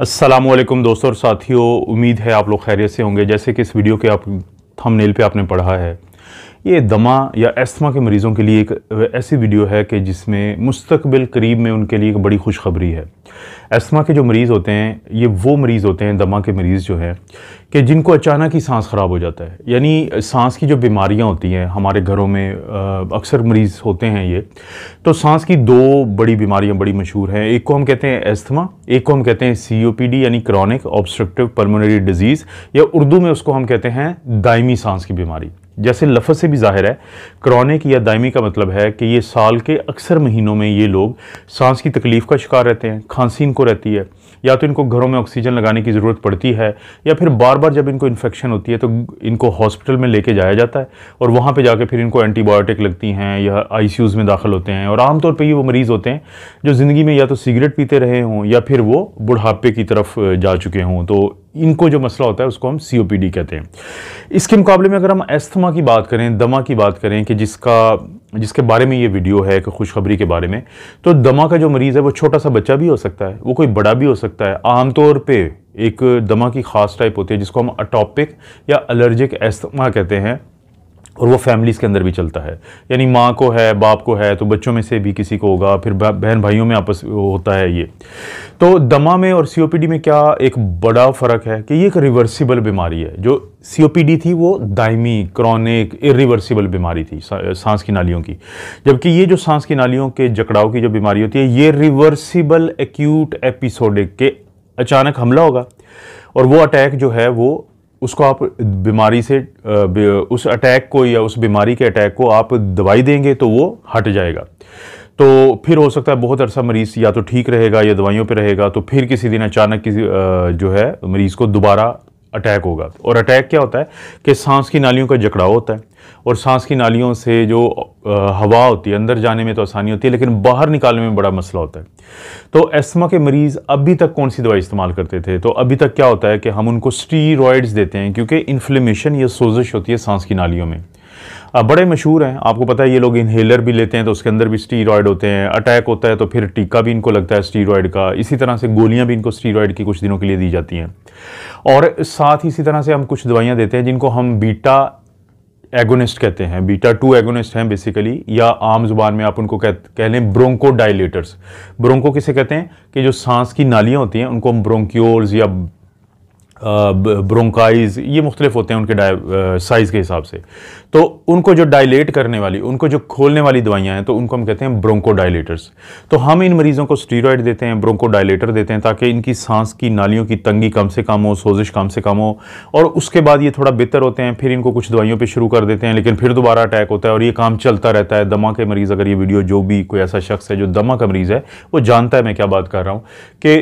असलम दोस्तों और साथियों उम्मीद है आप लोग खैरियत से होंगे जैसे कि इस वीडियो के आप थंबनेल पे आपने पढ़ा है ये दमा या एस्थमा के मरीज़ों के लिए एक ऐसी वीडियो है कि जिसमें मुस्तबिल करीब में उनके लिए एक बड़ी खुशखबरी है एस्थमा के जो मरीज़ होते हैं ये वो मरीज़ होते हैं दमा के मरीज़ जो हैं कि जिनको अचानक ही सांस ख़राब हो जाता है यानी सांस की जो बीमारियां होती हैं हमारे घरों में अक्सर मरीज़ होते हैं ये तो सांस की दो बड़ी बीमारियां बड़ी मशहूर हैं एक को हम कहते हैं एस्थमा एक को हम कहते हैं डी यानी क्रॉनिक ऑब्स्ट्रक्टिव पर्मोनरी डिजीज़ या उर्दू में उसको हम कहते हैं दायमी सांस की बीमारी जैसे लफ्ज़ से भी जाहिर है क्रॉनिक या दायमी का मतलब है कि ये साल के अक्सर महीनों में ये लोग सांस की तकलीफ़ का शिकार रहते हैं खांसी इनको रहती है या तो इनको घरों में ऑक्सीजन लगाने की ज़रूरत पड़ती है या फिर बार बार जब इनको इन्फेक्शन होती है तो इनको हॉस्पिटल में लेके जाया जाता है और वहाँ पर जाके फिर इनको एंटीबायोटिक लगती हैं या आई में दाखिल होते हैं और आमतौर पर ये वो मरीज़ होते हैं जो ज़िंदगी में या तो सिगरेट पीते रहे हों या फिर वो बुढ़ापे की तरफ जा चुके हों तो इनको जो मसला होता है उसको हम सी कहते हैं इसके मुकाबले में अगर हम एस्थमा की बात करें दमा की बात करें कि जिसका जिसके बारे में ये वीडियो है कि खुशखबरी के बारे में तो दमा का जो मरीज़ है वो छोटा सा बच्चा भी हो सकता है वो कोई बड़ा भी हो सकता है आमतौर पे एक दमा की ख़ास टाइप होती है जिसको हम अटॉपिक या एलर्जिक एस्थमा कहते हैं और वो फैमिलीज़ के अंदर भी चलता है यानी माँ को है बाप को है तो बच्चों में से भी किसी को होगा फिर बहन भाइयों में आपस होता है ये तो दमा में और सीओपीडी में क्या एक बड़ा फ़र्क है कि ये एक रिवर्सिबल बीमारी है जो सीओपीडी थी वो दायमी क्रॉनिक इरिवर्सिबल बीमारी थी सांस की नालियों की जबकि ये जो सांस की नालियों के जकड़ाव की जो बीमारी होती है ये रिवर्सिबल एक्यूट एपिसोडिक के अचानक हमला होगा और वो अटैक जो है वो उसको आप बीमारी से उस अटैक को या उस बीमारी के अटैक को आप दवाई देंगे तो वो हट जाएगा तो फिर हो सकता है बहुत अरसा मरीज़ या तो ठीक रहेगा या दवाइयों पे रहेगा तो फिर किसी दिन अचानक किसी जो है मरीज़ को दोबारा अटैक होगा और अटैक क्या होता है कि सांस की नालियों का जकड़ाव होता है और सांस की नालियों से जो हवा होती है अंदर जाने में तो आसानी होती है लेकिन बाहर निकालने में बड़ा मसला होता है तो एस्मा के मरीज़ अभी तक कौन सी दवाई इस्तेमाल करते थे तो अभी तक क्या होता है कि हम उनको स्टीरोयड्स देते हैं क्योंकि इन्फ्लेमेशन या सोजिश होती है सांस की नालियों में बड़े मशहूर हैं आपको पता है ये लोग इन्हेलर भी लेते हैं तो उसके अंदर भी स्टीरॉयड होते हैं अटैक होता है तो फिर टीका भी इनको लगता है स्टीरॉयड का इसी तरह से गोलियां भी इनको स्टीरॉयड की कुछ दिनों के लिए दी जाती हैं और साथ ही इसी तरह से हम कुछ दवाइयां देते हैं जिनको हम बीटा एगोनिस्ट कहते हैं बीटा टू एगोनिस्ट हैं बेसिकली या आम जुबान में आप उनको कह कह लें ब्रोंको डायलेटर्स ब्रोंको किसे कहते हैं कि जो सांस की नालियाँ होती हैं उनको हम ब्रोंक्योल्स या ब्रोंकाइज ये मुख्तलिफ होते हैं उनके साइज़ के हिसाब से तो उनको जो डायलेट करने वाली उनको जो खोलने वाली दवाइयाँ हैं तो उनको हम कहते हैं ब्रोंको डायलेटर्स तो हम इन मरीज़ों को स्टीरॉयड देते हैं ब्रोंको डायलेटर देते हैं ताकि इनकी सांस की नालियों की तंगी कम से कम हो सोजिश कम से कम हो और उसके बाद ये थोड़ा बेहतर होते हैं फिर इनको कुछ दवाइयों पर शुरू कर देते हैं लेकिन फिर दोबारा अटैक होता है और ये काम चलता रहता है दमा के मरीज़ अगर ये वीडियो जो भी कोई ऐसा शख्स है जो दमा का मरीज़ है वो जानता है मैं क्या बात कर रहा हूँ कि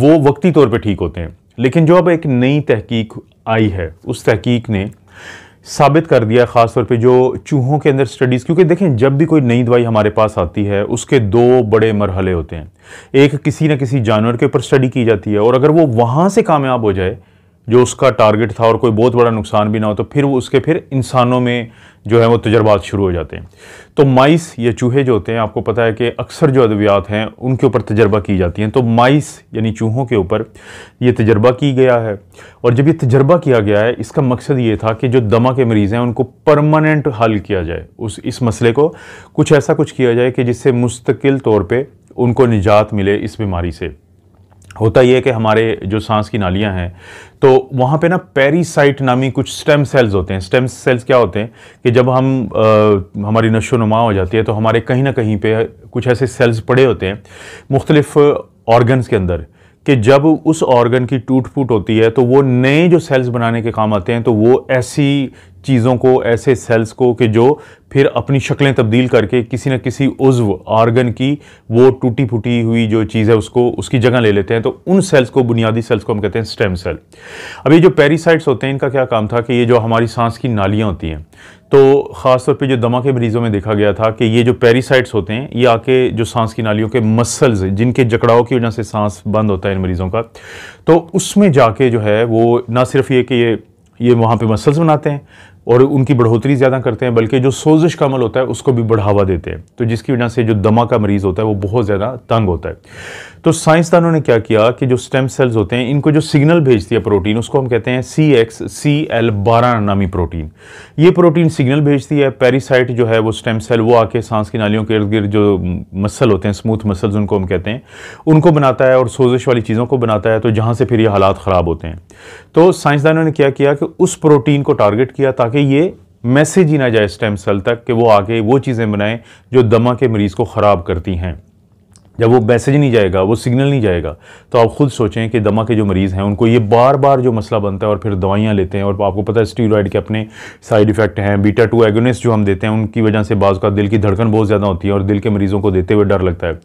वो वक्ती तौर पर ठीक होते हैं लेकिन जो अब एक नई तहकीक आई है उस तहकीक ने साबित कर दिया ख़ासतौर पे जो चूहों के अंदर स्टडीज़ क्योंकि देखें जब भी कोई नई दवाई हमारे पास आती है उसके दो बड़े मरहले होते हैं एक किसी न किसी जानवर के ऊपर स्टडी की जाती है और अगर वो वहाँ से कामयाब हो जाए जो उसका टारगेट था और कोई बहुत बड़ा नुकसान भी ना हो तो फिर वो उसके फिर इंसानों में जो है वो तजर्बात शुरू हो जाते हैं तो माइस या चूहे जो होते हैं आपको पता है कि अक्सर जो अद्वियात हैं उनके ऊपर तजर्बा की जाती हैं तो माइस यानी चूहों के ऊपर ये तजर्बा की गया है और जब ये तजर्बा किया गया है इसका मकसद ये था कि जो दमा के मरीज़ हैं उनको परमानेंट हल किया जाए उस इस मसले को कुछ ऐसा कुछ किया जाए कि जिससे मुस्तकिल तौर पर उनको निजात मिले इस बीमारी से होता यह कि हमारे जो सांस की नालियां हैं तो वहाँ पे ना पेरीसाइट नामी कुछ स्टेम सेल्स होते हैं स्टेम सेल्स क्या होते हैं कि जब हम आ, हमारी नशो नुमा हो जाती है तो हमारे कहीं ना कहीं पे कुछ ऐसे सेल्स पड़े होते हैं मुख्तलिफ़ ऑर्गन्स के अंदर कि जब उस ऑर्गन की टूट फूट होती है तो वो नए जो सेल्स बनाने के काम आते हैं तो वो ऐसी चीज़ों को ऐसे सेल्स को कि जो फिर अपनी शक्लें तब्दील करके किसी न किसी उज्व ऑर्गन की वो टूटी फूटी हुई जो चीज़ है उसको उसकी जगह ले लेते हैं तो उन सेल्स को बुनियादी सेल्स को हम कहते हैं स्टेम सेल अब ये जो पेरीसाइट्स होते हैं इनका क्या काम था कि ये जो हमारी सांस की नालियाँ होती हैं तो ख़ासतौर पे जो दमा के मरीज़ों में देखा गया था कि ये जो पेरीसाइट्स होते हैं ये आके जो सांस की नालियों के मसल्स जिनके जकड़ाओं की वजह से सांस बंद होता है इन मरीज़ों का तो उसमें जाके जो है वो ना सिर्फ ये कि ये ये वहाँ पे मसल्स बनाते हैं और उनकी बढ़ोतरी ज़्यादा करते हैं बल्कि जो सोजिश का अमल होता है उसको भी बढ़ावा देते हैं तो जिसकी वजह से जो दमा का मरीज़ होता है वो बहुत ज़्यादा तंग होता है तो साइंसदानों ने क्या किया कि जो स्टेम सेल्स होते हैं इनको जो सिग्नल भेजती है प्रोटीन उसको हम कहते हैं सी एक्स सी एल बारह नामी प्रोटीन ये प्रोटीन सिग्नल भेजती है पेरीसाइट जो है वो स्टेम सेल वो आके सांस की नालियों के इर्द गिर्द जो मसल होते हैं स्मूथ मसल्स उनको हम कहते हैं उनको बनाता है और सोजिश वाली चीज़ों को बनाता है तो जहाँ से फिर ये हालात ख़राब होते हैं तो साइंसदानों ने क्या किया कि उस प्रोटीन को टारगेट किया ताकि ताकि ये मैसेज ही ना जाए स्टेम सेल तक कि वो आगे वो चीज़ें बनाएं जो दमा के मरीज़ को ख़राब करती हैं जब वो मैसेज नहीं जाएगा वो सिग्नल नहीं जाएगा तो आप खुद सोचें कि दमा के जो मरीज़ हैं उनको ये बार बार जो मसला बनता है और फिर दवाइयाँ लेते हैं और आपको पता है स्टीरॉयड के अपने साइड इफ़ेक्ट हैं बीटा टू एगोनिस्ट जो हम देते हैं उनकी वजह से बाज़ का दिल की धड़कन बहुत ज़्यादा होती है और दिल के मरीज़ों को देते हुए डर लगता है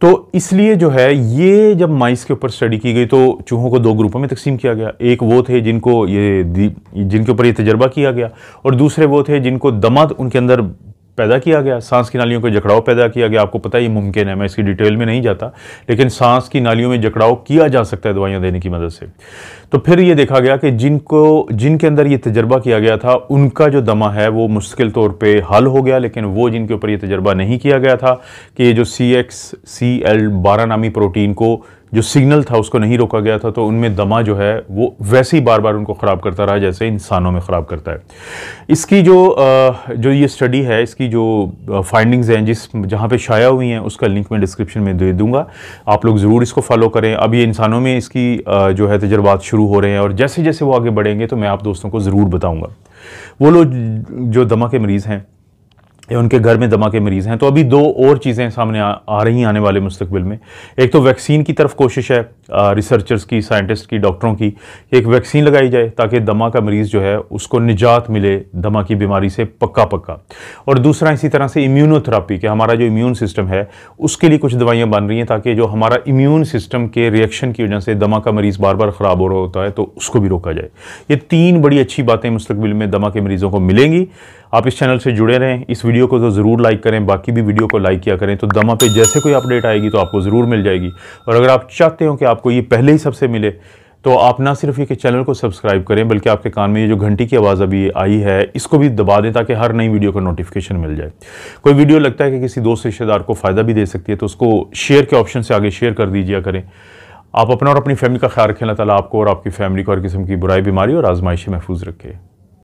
तो इसलिए जो है ये जब माइस के ऊपर स्टडी की गई तो चूहों को दो ग्रुपों में तकसीम किया गया एक वो थे जिनको ये जिनके ऊपर ये तजर्बा किया गया और दूसरे वो थे जिनको दमा उनके अंदर पैदा किया गया सांस की नालियों का जकड़ाव पैदा किया गया आपको पता ही मुमकिन है मैं इसकी डिटेल में नहीं जाता लेकिन सांस की नालियों में जकड़ाव किया जा सकता है दवाइयाँ देने की मदद से तो फिर ये देखा गया कि जिनको जिनके अंदर ये तजर्बा किया गया था उनका जो दमा है वो मुश्किल तौर पर हल हो गया लेकिन वो जिनके ऊपर ये तजर्बा नहीं किया गया था कि ये जो सी एक्स सी एल बारह नामी प्रोटीन को जो सिग्नल था उसको नहीं रोका गया था तो उनमें दमा जो है वो वैसे ही बार बार उनको ख़राब करता रहा जैसे इंसानों में ख़राब करता है इसकी जो जो ये स्टडी है इसकी जो फाइंडिंग्स हैं जिस जहाँ पे शाया हुई हैं उसका लिंक मैं डिस्क्रिप्शन में दे दूँगा आप लोग ज़रूर इसको फॉलो करें अब ये इंसानों में इसकी जो है तजर्बात शुरू हो रहे हैं और जैसे जैसे वो आगे बढ़ेंगे तो मैं आप दोस्तों को ज़रूर बताऊँगा वो लोग जो दमा के मरीज़ हैं या उनके घर में दमा के मरीज़ हैं तो अभी दो और चीज़ें सामने आ, आ रही हैं आने वाले मुस्तबिल में एक तो वैक्सीन की तरफ कोशिश है आ, रिसर्चर्स की साइंटिस्ट की डॉक्टरों की एक वैक्सीन लगाई जाए ताकि दमा का मरीज़ जो है उसको निजात मिले दमा की बीमारी से पक्का पक्का और दूसरा इसी तरह से इम्यूनोथेरापी के हमारा जो इम्यून सिस्टम है उसके लिए कुछ दवाइयाँ बन रही हैं ताकि जो हमारा इम्यून सिस्टम के रिएक्शन की वजह से दमा का मरीज़ बार बार ख़राब हो रहा होता है तो उसको भी रोका जाए ये तीन बड़ी अच्छी बातें मुस्तबिल में दमा के मरीज़ों को मिलेंगी आप इस चैनल से जुड़े रहें इस वीडियो वीडियो को तो ज़रूर लाइक करें बाकी भी वीडियो को लाइक किया करें तो दमा पे जैसे कोई अपडेट आएगी तो आपको ज़रूर मिल जाएगी और अगर आप चाहते हो कि आपको ये पहले ही सबसे मिले तो आप ना सिर्फ ये चैनल को सब्सक्राइब करें बल्कि आपके कान में ये जो घंटी की आवाज़ अभी आई है इसको भी दबा दें ताकि हर नई वीडियो का नोटिफिकेशन मिल जाए कोई वीडियो लगता है कि किसी दोस्त रिश्तेदार को फ़ायदा भी दे सकती है तो उसको शेयर के ऑप्शन से आगे शेयर कर दीजिए करें आप अपना और अपनी फैमिली का ख्याल रखें अल्लाह ताला आपको और आपकी फैमिली को हर किस्म की बुराई बीमारी और आज़माइशी महफूज रखें